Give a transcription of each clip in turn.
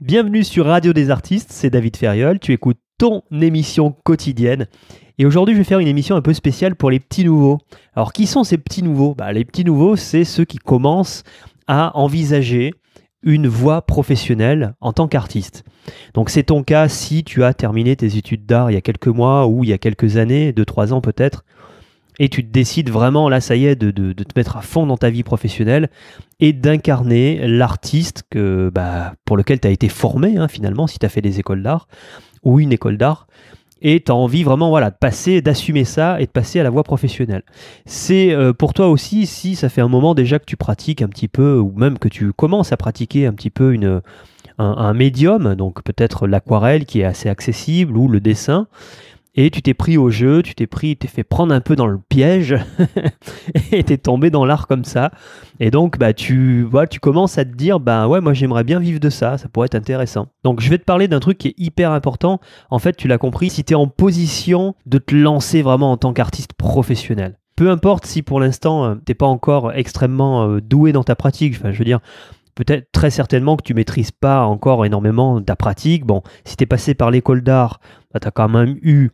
Bienvenue sur Radio des Artistes, c'est David Ferriol, tu écoutes ton émission quotidienne. Et aujourd'hui, je vais faire une émission un peu spéciale pour les petits nouveaux. Alors, qui sont ces petits nouveaux bah, Les petits nouveaux, c'est ceux qui commencent à envisager une voie professionnelle en tant qu'artiste. Donc, c'est ton cas si tu as terminé tes études d'art il y a quelques mois ou il y a quelques années, 2-3 ans peut-être, et tu décides vraiment, là, ça y est, de, te mettre à fond dans ta vie professionnelle et d'incarner l'artiste que, bah, pour lequel tu as été formé, hein, finalement, si tu as fait des écoles d'art ou une école d'art. Et tu as envie vraiment voilà, de passer, d'assumer ça et de passer à la voie professionnelle. C'est euh, pour toi aussi, si ça fait un moment déjà que tu pratiques un petit peu, ou même que tu commences à pratiquer un petit peu une, un médium, donc peut-être l'aquarelle qui est assez accessible ou le dessin et tu t'es pris au jeu, tu t'es pris, tu t'es fait prendre un peu dans le piège et t'es tombé dans l'art comme ça. Et donc bah tu vois, tu commences à te dire bah ouais moi j'aimerais bien vivre de ça, ça pourrait être intéressant. Donc je vais te parler d'un truc qui est hyper important. En fait tu l'as compris, si tu es en position de te lancer vraiment en tant qu'artiste professionnel. Peu importe si pour l'instant euh, t'es pas encore extrêmement euh, doué dans ta pratique. Enfin je veux dire peut-être très certainement que tu maîtrises pas encore énormément ta pratique. Bon, si t'es passé par l'école d'art, bah, tu as quand même eu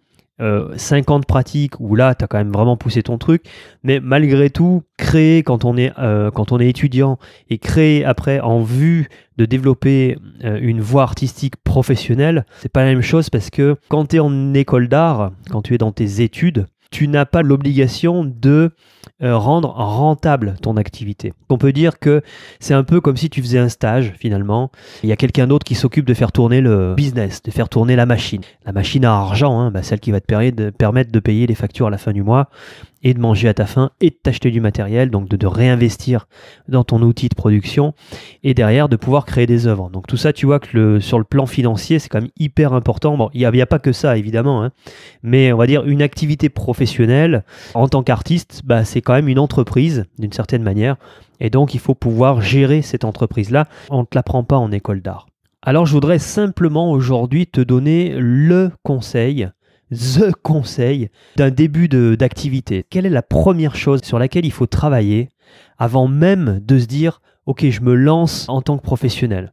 50 euh, pratiques où là, tu as quand même vraiment poussé ton truc. Mais malgré tout, créer quand on est, euh, quand on est étudiant et créer après en vue de développer euh, une voie artistique professionnelle, c'est pas la même chose parce que quand tu es en école d'art, quand tu es dans tes études, tu n'as pas l'obligation de euh, rendre rentable ton activité. On peut dire que c'est un peu comme si tu faisais un stage finalement. Il y a quelqu'un d'autre qui s'occupe de faire tourner le business, de faire tourner la machine. La machine à argent, hein, bah, celle qui va te permettre de payer les factures à la fin du mois et de manger à ta faim et de t'acheter du matériel, donc de, réinvestir dans ton outil de production et derrière de pouvoir créer des œuvres. Donc tout ça, tu vois que le, sur le plan financier, c'est quand même hyper important. Bon, il n'y a, pas que ça, évidemment, hein. mais on va dire une activité professionnelle en tant qu'artiste, bah, c'est quand même une entreprise d'une certaine manière et donc il faut pouvoir gérer cette entreprise-là. On ne te l'apprend pas en école d'art. Alors je voudrais simplement aujourd'hui te donner le conseil the conseil d'un début d'activité. Quelle est la première chose sur laquelle il faut travailler avant même de se dire OK, je me lance en tant que professionnel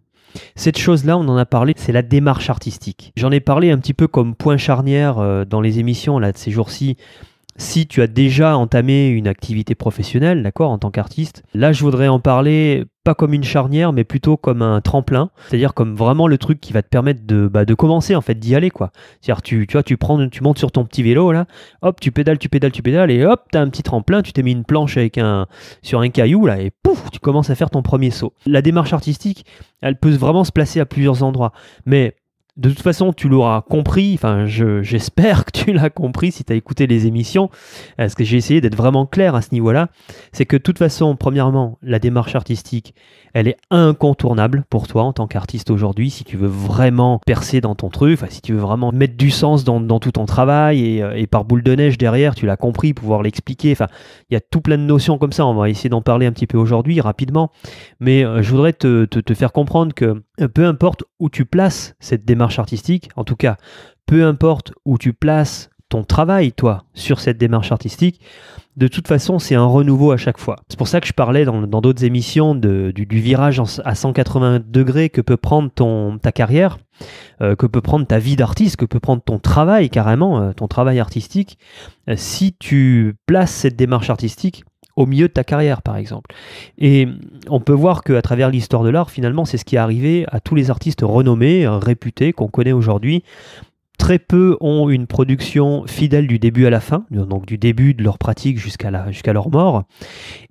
cette chose-là, on en a parlé, c'est la démarche artistique. J'en ai parlé un petit peu comme point charnière euh, dans les émissions de ces jours-ci si tu as déjà entamé une activité professionnelle, d'accord, en tant qu'artiste, là je voudrais en parler pas comme une charnière, mais plutôt comme un tremplin, c'est-à-dire comme vraiment le truc qui va te permettre bah, de, commencer en fait, d'y aller quoi. C'est-à-dire tu, tu vois, tu prends, tu montes sur ton petit vélo là, hop, tu pédales, tu pédales, tu pédales, et hop, t'as un petit tremplin, tu t'es mis une planche avec un sur un caillou là, et pouf, tu commences à faire ton premier saut. La démarche artistique, elle peut vraiment se placer à plusieurs endroits, mais de toute façon, tu l'auras compris, enfin j'espère que tu l'as compris si tu as écouté les émissions, parce euh, que j'ai essayé d'être vraiment clair à ce niveau-là, c'est que de toute façon, premièrement, la démarche artistique, elle est incontournable pour toi en tant qu'artiste aujourd'hui, si tu veux vraiment percer dans ton truc, enfin, si tu veux vraiment mettre du sens dans, tout ton travail, euh, et, par boule de neige derrière, tu l'as compris, pouvoir l'expliquer, enfin, il y a tout plein de notions comme ça, on va essayer d'en parler un petit peu aujourd'hui, rapidement, mais euh, je voudrais te faire comprendre que peu importe où tu places cette démarche, artistique, en tout cas, peu importe où tu places ton travail, toi, sur cette démarche artistique, de toute façon, c'est un renouveau à chaque fois. C'est pour ça que je parlais dans d'autres émissions du, virage à 180 degrés que peut prendre ton, ta carrière, euh, que peut prendre ta vie d'artiste, que peut prendre ton travail carrément, euh, ton travail artistique, euh, si tu places cette démarche artistique au milieu de ta carrière, par exemple. Et on peut voir qu'à travers l'histoire de l'art, finalement, c'est ce qui est arrivé à tous les artistes renommés, euh, réputés, qu'on connaît aujourd'hui. Très peu ont une production fidèle du début à la fin, donc du début de leur pratique jusqu'à leur mort.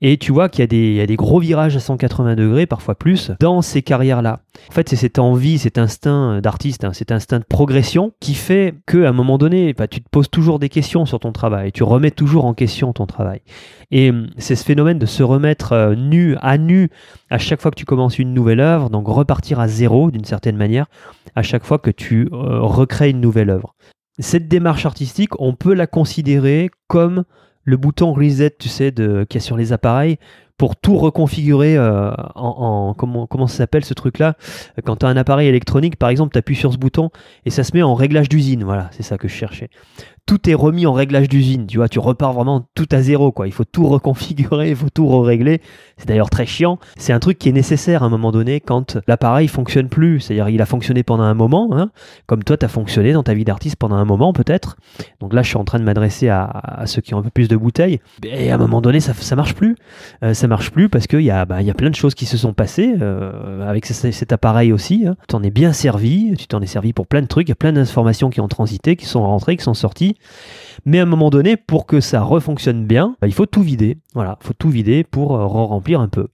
Et tu vois qu'il y, a des gros virages à 180 degrés, parfois plus, dans ces carrières-là. En fait, c'est cette envie, cet instinct d'artiste, hein, cet instinct de progression qui fait qu'à un moment donné, bah, tu te poses toujours des questions sur ton travail, tu remets toujours en question ton travail. Et hum, c'est ce phénomène de se remettre euh, nu, à nu, à chaque fois que tu commences une nouvelle œuvre, donc repartir à zéro d'une certaine manière, à chaque fois que tu euh, recrées une nouvelle œuvre. Cette démarche artistique, on peut la considérer comme le bouton reset, tu sais, de, qu'il y a sur les appareils pour tout reconfigurer euh, en, comment, comment ça s'appelle ce truc là quand tu as un appareil électronique par exemple tu appuies sur ce bouton et ça se met en réglage d'usine voilà c'est ça que je cherchais tout est remis en réglage d'usine, tu vois, tu repars vraiment tout à zéro, quoi. Il faut tout reconfigurer, il faut tout régler. C'est d'ailleurs très chiant. C'est un truc qui est nécessaire à un moment donné quand l'appareil fonctionne plus. C'est-à-dire, il a fonctionné pendant un moment, hein, comme toi, tu as fonctionné dans ta vie d'artiste pendant un moment, peut-être. Donc là, je suis en train de m'adresser à, ceux qui ont un peu plus de bouteilles. Et à un moment donné, ça, marche plus. Euh, ça marche plus parce qu'il y, a, bah, y a plein de choses qui se sont passées euh, avec cet appareil aussi. Hein. Tu t'en es bien servi, tu t'en es servi pour plein de trucs, il y a plein d'informations qui ont transité, qui sont rentrées, qui sont sorties mais à un moment donné, pour que ça refonctionne bien, bah, il faut tout vider. Voilà, il faut tout vider pour euh, remplir un peu.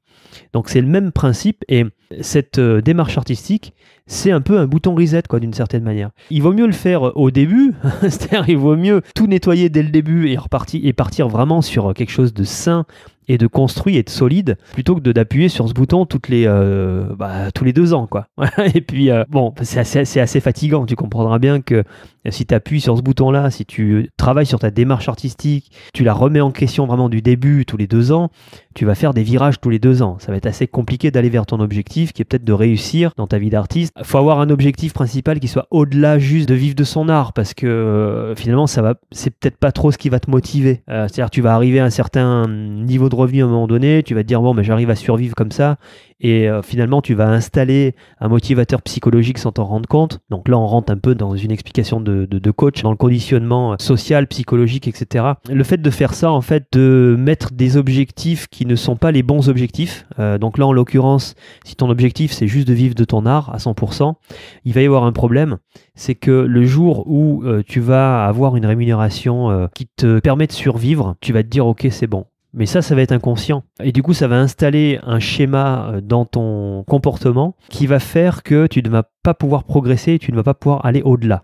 Donc c'est le même principe et cette euh, démarche artistique, c'est un peu un bouton reset quoi d'une certaine manière. Il vaut mieux le faire euh, au début, c'est-à-dire il vaut mieux tout nettoyer dès le début et repartir et partir vraiment sur quelque chose de sain et de construit et de solide plutôt que d'appuyer sur ce bouton toutes les, euh, bah, tous les deux ans. Quoi. et puis, euh, bon, c'est assez, fatigant. Tu comprendras bien que euh, si tu appuies sur ce bouton-là, si tu travailles sur ta démarche artistique, tu la remets en question vraiment du début tous les deux ans, tu vas faire des virages tous les deux ans. Ça va être assez compliqué d'aller vers ton objectif qui est peut-être de réussir dans ta vie d'artiste. Il faut avoir un objectif principal qui soit au-delà juste de vivre de son art parce que finalement, ça va, c'est peut-être pas trop ce qui va te motiver. C'est-à-dire, tu vas arriver à un certain niveau de de à un moment donné, tu vas te dire bon, mais ben, j'arrive à survivre comme ça, et euh, finalement tu vas installer un motivateur psychologique sans t'en rendre compte. Donc là, on rentre un peu dans une explication de, coach, dans le conditionnement euh, social, psychologique, etc. Le fait de faire ça, en fait, de mettre des objectifs qui ne sont pas les bons objectifs. Euh, donc là, en l'occurrence, si ton objectif c'est juste de vivre de ton art à 100%, il va y avoir un problème, c'est que le jour où tu vas avoir une rémunération qui te permet de survivre, tu vas te dire ok, c'est bon. Mais ça, ça va être inconscient. Et du coup, ça va installer un schéma euh, dans ton comportement qui va faire que tu ne vas pas pouvoir progresser, tu ne vas pas pouvoir aller au-delà.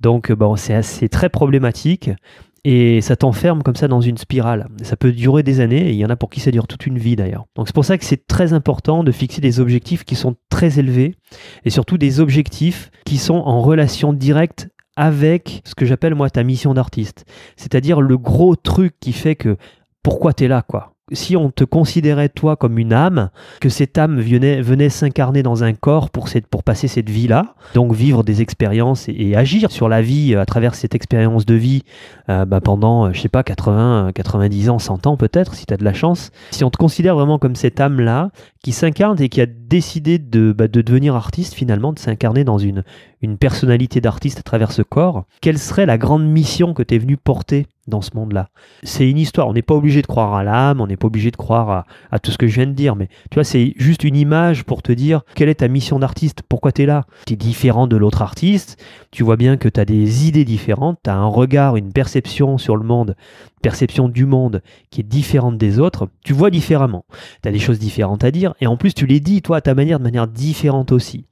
Donc, euh, bon, c'est assez très problématique et ça t'enferme comme ça dans une spirale. Ça peut durer des années et il y en a pour qui ça dure toute une vie d'ailleurs. Donc c'est pour ça que c'est très important de fixer des objectifs qui sont très élevés et surtout des objectifs qui sont en relation directe avec ce que j'appelle moi ta mission d'artiste. C'est-à-dire le gros truc qui fait que pourquoi tu es là, quoi. Si on te considérait toi comme une âme, que cette âme venait, s'incarner dans un corps pour, cette, pour passer cette vie-là, donc vivre des expériences et, agir sur la vie euh, à travers cette expérience de vie euh, bah, pendant, euh, je sais pas, 80, 90 ans, 100 ans peut-être, si tu as de la chance. Si on te considère vraiment comme cette âme-là, qui s'incarne et qui a décidé bah, de, devenir artiste finalement, de s'incarner dans une, une personnalité d'artiste à travers ce corps, quelle serait la grande mission que tu es venu porter dans ce monde-là C'est une histoire, on n'est pas obligé de croire à l'âme, on n'est pas obligé de croire à, à, tout ce que je viens de dire, mais tu vois, c'est juste une image pour te dire quelle est ta mission d'artiste, pourquoi tu es là Tu es différent de l'autre artiste, tu vois bien que tu as des idées différentes, tu as un regard, une perception sur le monde perception du monde qui est différente des autres, tu vois différemment. Tu as des choses différentes à dire et en plus tu les dis toi à ta manière de manière différente aussi.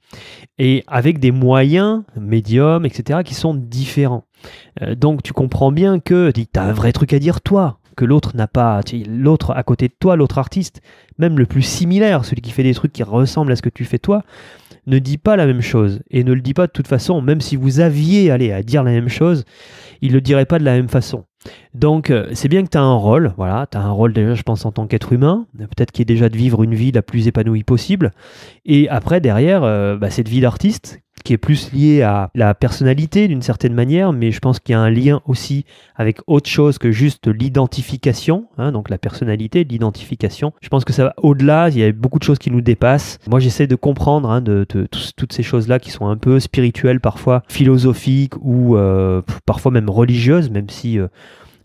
Et avec des moyens, médiums, etc., qui sont différents. Euh, donc tu comprends bien que tu as un vrai truc à dire toi, que l'autre n'a pas. L'autre à côté de toi, l'autre artiste, même le plus similaire, celui qui fait des trucs qui ressemblent à ce que tu fais toi, ne dit pas la même chose et ne le dit pas de toute façon, même si vous aviez allé à dire la même chose, il ne le dirait pas de la même façon. Donc, euh, c'est bien que tu as un rôle, voilà, tu as un rôle déjà, je pense, en tant qu'être humain, peut-être qui est déjà de vivre une vie la plus épanouie possible. Et après, derrière, euh, bah, cette vie d'artiste, qui est plus lié à la personnalité d'une certaine manière, mais je pense qu'il y a un lien aussi avec autre chose que juste l'identification, hein, donc la personnalité, l'identification. Je pense que ça va au-delà, il y a beaucoup de choses qui nous dépassent. Moi j'essaie de comprendre hein, de, toutes ces choses-là qui sont un peu spirituelles parfois, philosophiques ou euh, parfois même religieuses, même si... Euh,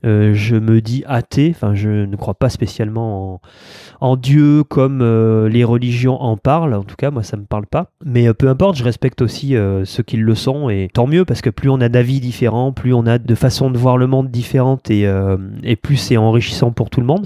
euh, je me dis athée, enfin je ne crois pas spécialement en, Dieu comme euh, les religions en parlent, en tout cas moi ça ne me parle pas. Mais euh, peu importe, je respecte aussi ceux qui le sont et tant mieux parce que plus on a d'avis différents, plus on a de façons de voir le monde différentes et, plus c'est enrichissant pour tout le monde.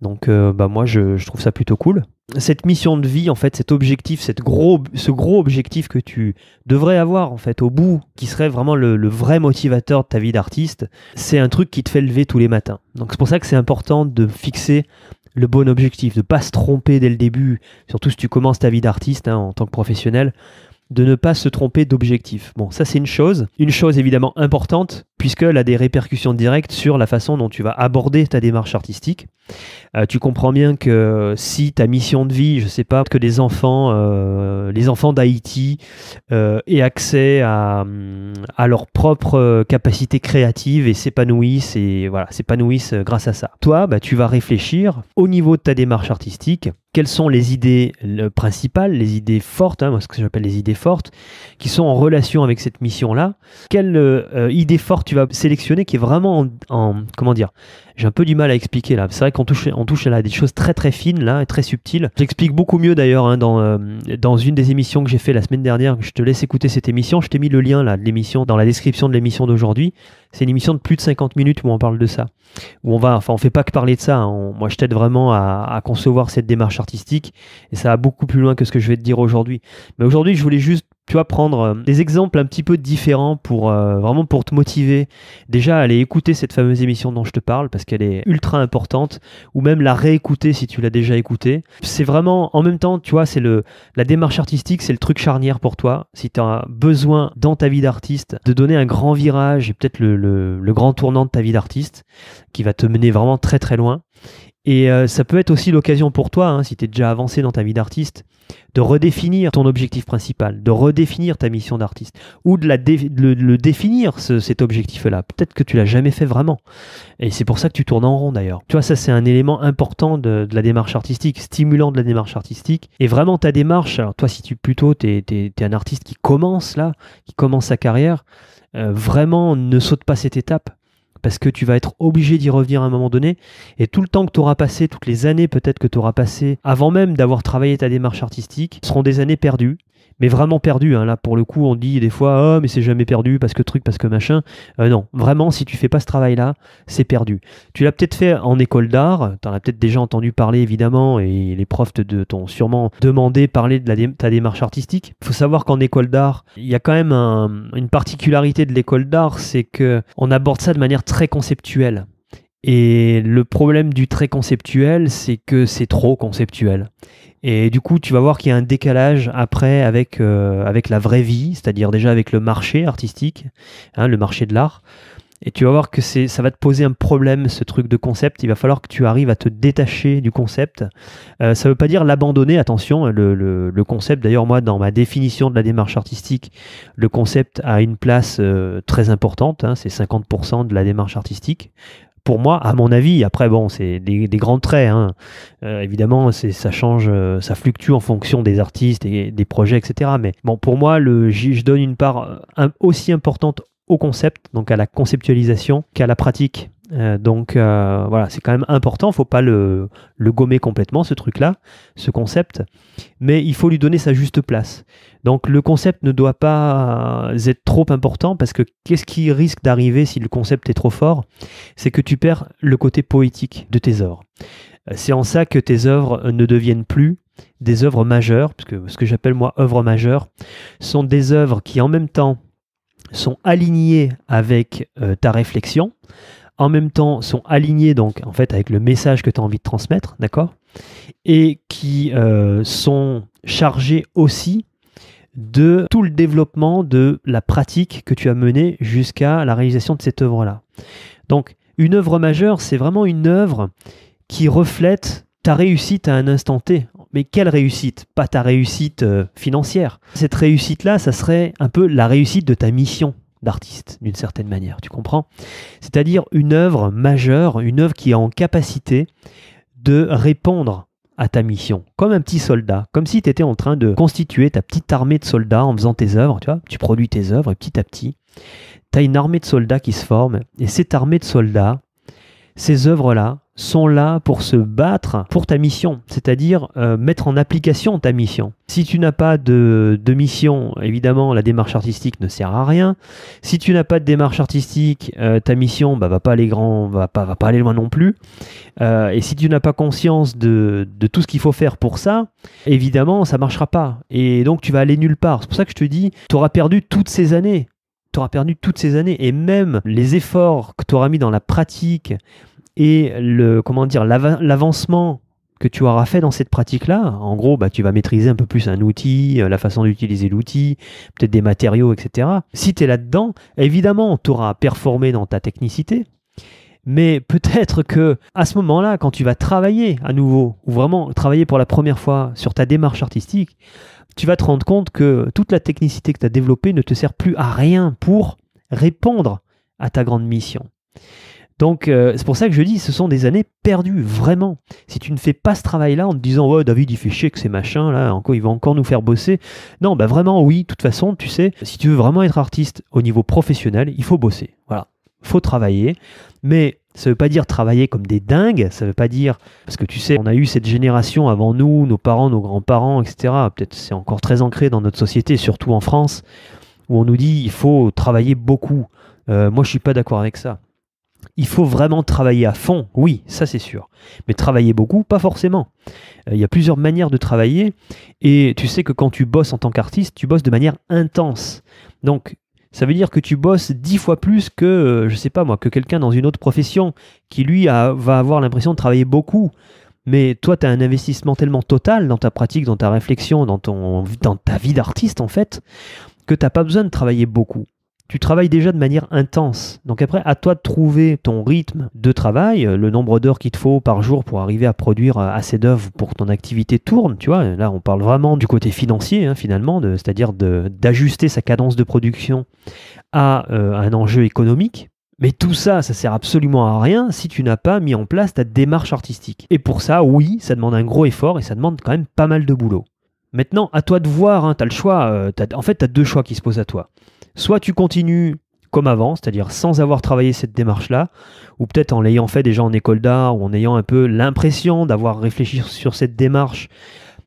Donc bah, moi je trouve ça plutôt cool cette mission de vie, en fait, cet objectif, cette gros, ce gros objectif que tu devrais avoir, en fait, au bout, qui serait vraiment le, vrai motivateur de ta vie d'artiste, c'est un truc qui te fait lever tous les matins. Donc c'est pour ça que c'est important de fixer le bon objectif, de ne pas se tromper dès le début, surtout si tu commences ta vie d'artiste hein, en tant que professionnel de ne pas se tromper d'objectif. Bon, ça c'est une chose. Une chose évidemment importante, puisqu'elle a des répercussions directes sur la façon dont tu vas aborder ta démarche artistique. Euh, tu comprends bien que si ta mission de vie, je ne sais pas, que les enfants, euh, les enfants d'Haïti euh, aient accès à, à, leur propre capacité créative et s'épanouissent et voilà, s'épanouissent grâce à ça. Toi, bah, tu vas réfléchir au niveau de ta démarche artistique quelles sont les idées principales, les idées fortes, hein, moi, ce que j'appelle les idées fortes, qui sont en relation avec cette mission-là. Quelle euh, idée forte tu vas sélectionner qui est vraiment en, comment dire J'ai un peu du mal à expliquer là. C'est vrai qu'on touche, on touche à des choses très très fines là, et très subtiles. J'explique beaucoup mieux d'ailleurs hein, dans, euh, dans une des émissions que j'ai fait la semaine dernière. Je te laisse écouter cette émission. Je t'ai mis le lien là de l'émission dans la description de l'émission d'aujourd'hui. C'est une émission de plus de 50 minutes où on parle de ça. Où on va, enfin, on fait pas que parler de ça. Hein. moi, je t'aide vraiment à, à concevoir cette démarche artistique et ça va beaucoup plus loin que ce que je vais te dire aujourd'hui. Mais aujourd'hui, je voulais juste tu vois, prendre euh, des exemples un petit peu différents pour euh, vraiment pour te motiver déjà à aller écouter cette fameuse émission dont je te parle parce qu'elle est ultra importante ou même la réécouter si tu l'as déjà écoutée. C'est vraiment en même temps, tu vois, c'est le la démarche artistique, c'est le truc charnière pour toi. Si tu as besoin dans ta vie d'artiste de donner un grand virage et peut-être le grand tournant de ta vie d'artiste qui va te mener vraiment très très loin et euh, ça peut être aussi l'occasion pour toi, hein, si tu es déjà avancé dans ta vie d'artiste, de redéfinir ton objectif principal, de redéfinir ta mission d'artiste, ou de, le, définir, cet objectif-là. Peut-être que tu l'as jamais fait vraiment. Et c'est pour ça que tu tournes en rond d'ailleurs. Tu vois, ça c'est un élément important de, la démarche artistique, stimulant de la démarche artistique. Et vraiment ta démarche, alors toi si tu plutôt, tu es, un artiste qui commence là, qui commence sa carrière, euh, vraiment ne saute pas cette étape parce que tu vas être obligé d'y revenir à un moment donné. Et tout le temps que tu auras passé, toutes les années peut-être que tu auras passé, avant même d'avoir travaillé ta démarche artistique, seront des années perdues mais vraiment perdu. Hein. Là, pour le coup, on dit des fois, oh, mais c'est jamais perdu parce que truc, parce que machin. Euh, non, vraiment, si tu fais pas ce travail-là, c'est perdu. Tu l'as peut-être fait en école d'art, tu en as peut-être déjà entendu parler, évidemment, et les profs t'ont sûrement demandé parler de ta démarche artistique. Il faut savoir qu'en école d'art, il y a quand même une particularité de l'école d'art, c'est que on aborde ça de manière très conceptuelle. Et le problème du très conceptuel, c'est que c'est trop conceptuel. Et du coup, tu vas voir qu'il y a un décalage après avec, euh, avec la vraie vie, c'est-à-dire déjà avec le marché artistique, hein, le marché de l'art. Et tu vas voir que ça va te poser un problème, ce truc de concept. Il va falloir que tu arrives à te détacher du concept. Euh, ça ne veut pas dire l'abandonner, attention, hein, le, concept. D'ailleurs, moi, dans ma définition de la démarche artistique, le concept a une place euh, très importante. Hein, c'est 50% de la démarche artistique pour moi, à mon avis, après, bon, c'est des, grands traits. Hein. Euh, évidemment, ça change, euh, ça fluctue en fonction des artistes et des projets, etc. Mais bon, pour moi, le, je donne une part euh, aussi importante au concept, donc à la conceptualisation, qu'à la pratique. Euh, donc euh, voilà, c'est quand même important, il faut pas le, gommer complètement, ce truc-là, ce concept, mais il faut lui donner sa juste place. Donc le concept ne doit pas euh, être trop important, parce que qu'est-ce qui risque d'arriver si le concept est trop fort C'est que tu perds le côté poétique de tes œuvres. C'est en ça que tes œuvres ne deviennent plus des œuvres majeures, parce que ce que j'appelle moi œuvres majeures, sont des œuvres qui en même temps sont alignées avec ta réflexion, en même temps sont alignés donc en fait avec le message que tu as envie de transmettre, d'accord Et qui euh, sont chargés aussi de tout le développement de la pratique que tu as menée jusqu'à la réalisation de cette œuvre-là. Donc une œuvre majeure, c'est vraiment une œuvre qui reflète ta réussite à un instant T. Mais quelle réussite Pas ta réussite euh, financière. Cette réussite-là, ça serait un peu la réussite de ta mission d'artiste, d'une certaine manière, tu comprends C'est-à-dire une œuvre majeure, une œuvre qui est en capacité de répondre à ta mission, comme un petit soldat, comme si tu étais en train de constituer ta petite armée de soldats en faisant tes œuvres, tu vois, tu produis tes œuvres petit à petit, tu as une armée de soldats qui se forme, et cette armée de soldats, ces œuvres-là, sont là pour se battre pour ta mission, c'est-à-dire euh, mettre en application ta mission. Si tu n'as pas de, de, mission, évidemment, la démarche artistique ne sert à rien. Si tu n'as pas de démarche artistique, euh, ta mission bah, va pas aller grand, va pas, pas aller loin non plus. Euh, et si tu n'as pas conscience de, de tout ce qu'il faut faire pour ça, évidemment, ça marchera pas. Et donc, tu vas aller nulle part. C'est pour ça que je te dis, tu auras perdu toutes ces années. Tu auras perdu toutes ces années. Et même les efforts que tu auras mis dans la pratique, et le comment dire l'avancement que tu auras fait dans cette pratique-là, en gros, bah, tu vas maîtriser un peu plus un outil, euh, la façon d'utiliser l'outil, peut-être des matériaux, etc. Si tu es là-dedans, évidemment, tu auras performé dans ta technicité, mais peut-être que à ce moment-là, quand tu vas travailler à nouveau, ou vraiment travailler pour la première fois sur ta démarche artistique, tu vas te rendre compte que toute la technicité que tu as développée ne te sert plus à rien pour répondre à ta grande mission. Donc euh, c'est pour ça que je dis, ce sont des années perdues, vraiment. Si tu ne fais pas ce travail-là en te disant, ouais, David, il fait chier que ces machins, là, encore, il va encore nous faire bosser. Non, bah vraiment, oui, de toute façon, tu sais, si tu veux vraiment être artiste au niveau professionnel, il faut bosser. Voilà, faut travailler. Mais ça ne veut pas dire travailler comme des dingues, ça ne veut pas dire, parce que tu sais, on a eu cette génération avant nous, nos parents, nos grands-parents, etc. Peut-être c'est encore très ancré dans notre société, surtout en France, où on nous dit, il faut travailler beaucoup. Euh, moi, je ne suis pas d'accord avec ça il faut vraiment travailler à fond, oui, ça c'est sûr. Mais travailler beaucoup, pas forcément. Euh, il y a plusieurs manières de travailler. Et tu sais que quand tu bosses en tant qu'artiste, tu bosses de manière intense. Donc, ça veut dire que tu bosses dix fois plus que, euh, je sais pas moi, que quelqu'un dans une autre profession qui lui va avoir l'impression de travailler beaucoup. Mais toi, tu as un investissement tellement total dans ta pratique, dans ta réflexion, dans, ton, dans ta vie d'artiste en fait, que tu n'as pas besoin de travailler beaucoup tu travailles déjà de manière intense. Donc après, à toi de trouver ton rythme de travail, euh, le nombre d'heures qu'il te faut par jour pour arriver à produire euh, assez d'œuvres pour que ton activité tourne. Tu vois, là, on parle vraiment du côté financier, hein, finalement, c'est-à-dire d'ajuster sa cadence de production à euh, un enjeu économique. Mais tout ça, ça sert absolument à rien si tu n'as pas mis en place ta démarche artistique. Et pour ça, oui, ça demande un gros effort et ça demande quand même pas mal de boulot. Maintenant, à toi de voir, hein, tu as le choix. en fait, tu as deux choix qui se posent à toi. Soit tu continues comme avant, c'est-à-dire sans avoir travaillé cette démarche-là, ou peut-être en l'ayant fait déjà en école d'art, ou en ayant un peu l'impression d'avoir réfléchi sur cette démarche,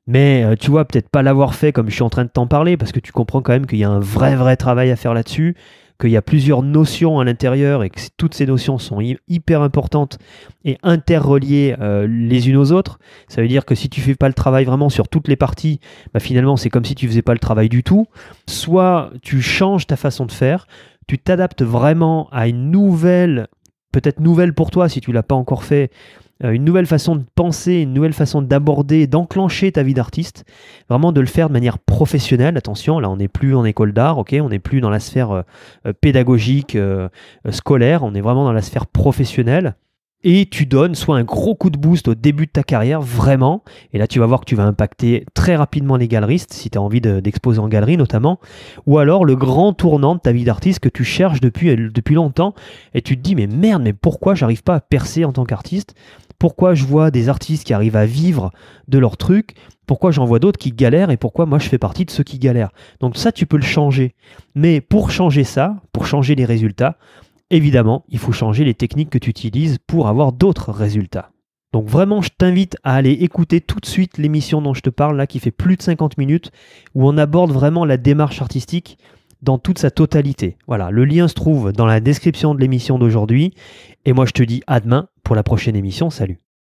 mais euh, tu vois, peut-être pas l'avoir fait comme je suis en train de t'en parler, parce que tu comprends quand même qu'il y a un vrai, vrai travail à faire là-dessus qu'il y a plusieurs notions à l'intérieur et que toutes ces notions sont hyper importantes et interreliées euh, les unes aux autres. Ça veut dire que si tu fais pas le travail vraiment sur toutes les parties, bah finalement c'est comme si tu faisais pas le travail du tout. Soit tu changes ta façon de faire, tu t'adaptes vraiment à une nouvelle, peut-être nouvelle pour toi si tu l'as pas encore fait, euh, une nouvelle façon de penser, une nouvelle façon d'aborder, d'enclencher ta vie d'artiste, vraiment de le faire de manière professionnelle. Attention, là on n'est plus en école d'art, on n'est plus dans la sphère euh, euh, pédagogique, scolaire, on est vraiment dans la sphère professionnelle et tu donnes soit un gros coup de boost au début de ta carrière, vraiment, et là tu vas voir que tu vas impacter très rapidement les galeristes, si tu as envie d'exposer en galerie notamment, ou alors le grand tournant de ta vie d'artiste que tu cherches depuis, euh, depuis longtemps, et tu te dis mais merde, mais pourquoi j'arrive pas à percer en tant qu'artiste pourquoi je vois des artistes qui arrivent à vivre de leur truc, pourquoi j'en vois d'autres qui galèrent et pourquoi moi je fais partie de ceux qui galèrent. Donc ça, tu peux le changer. Mais pour changer ça, pour changer les résultats, Évidemment, il faut changer les techniques que tu utilises pour avoir d'autres résultats. Donc vraiment, je t'invite à aller écouter tout de suite l'émission dont je te parle, là, qui fait plus de 50 minutes, où on aborde vraiment la démarche artistique dans toute sa totalité. Voilà, le lien se trouve dans la description de l'émission d'aujourd'hui. Et moi, je te dis à demain pour la prochaine émission. Salut